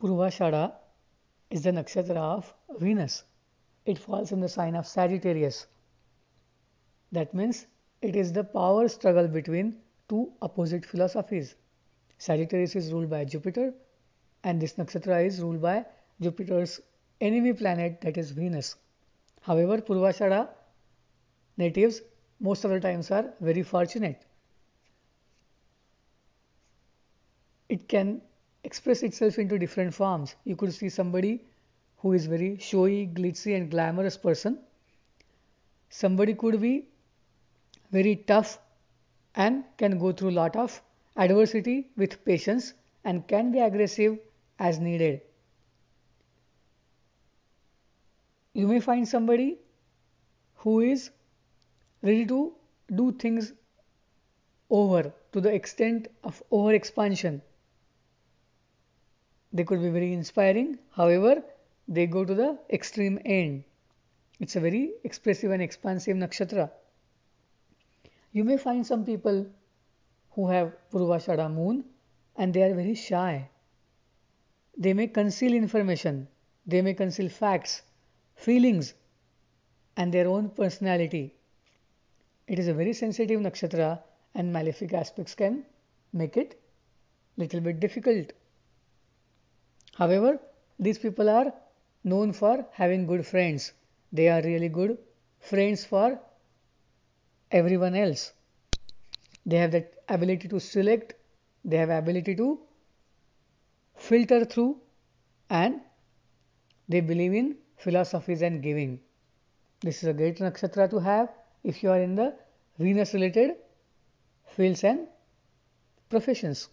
Purvashara is the nakshatra of Venus. It falls in the sign of Sagittarius. That means it is the power struggle between two opposite philosophies. Sagittarius is ruled by Jupiter, and this nakshatra is ruled by Jupiter's enemy planet, that is Venus. However, Purvashara natives most of the times are very fortunate. It can express itself into different forms. You could see somebody who is very showy, glitzy, and glamorous person. Somebody could be very tough and can go through lot of adversity with patience and can be aggressive as needed. You may find somebody who is ready to do things over to the extent of over expansion they could be very inspiring, however, they go to the extreme end. It's a very expressive and expansive nakshatra. You may find some people who have Purvashada moon and they are very shy. They may conceal information, they may conceal facts, feelings, and their own personality. It is a very sensitive nakshatra, and malefic aspects can make it little bit difficult. However, these people are known for having good friends. They are really good friends for everyone else. They have that ability to select, they have ability to filter through and they believe in philosophies and giving. This is a great nakshatra to have if you are in the Venus related fields and professions.